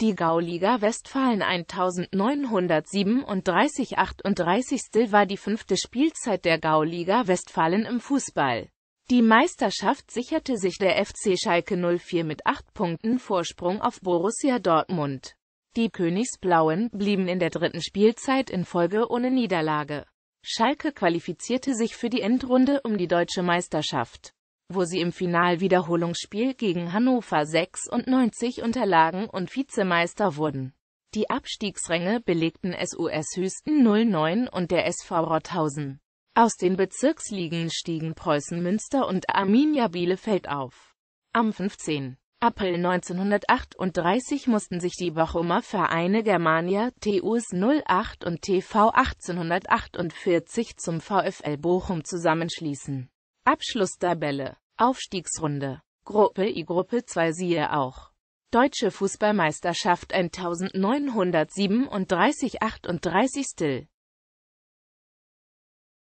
Die Gauliga Westfalen 1937-38 war die fünfte Spielzeit der Gauliga Westfalen im Fußball. Die Meisterschaft sicherte sich der FC Schalke 04 mit acht Punkten Vorsprung auf Borussia Dortmund. Die Königsblauen blieben in der dritten Spielzeit in Folge ohne Niederlage. Schalke qualifizierte sich für die Endrunde um die deutsche Meisterschaft wo sie im Finalwiederholungsspiel gegen Hannover 96 unterlagen und Vizemeister wurden. Die Abstiegsränge belegten SUS Hüsten 09 und der SV Rothausen. Aus den Bezirksligen stiegen Preußen Münster und Arminia Bielefeld auf. Am 15. April 1938 mussten sich die Bochumer Vereine Germania, TUS 08 und TV 1848 zum VfL Bochum zusammenschließen. Abschlusstabelle Aufstiegsrunde. Gruppe I Gruppe 2 siehe auch Deutsche Fußballmeisterschaft 1937 38 Still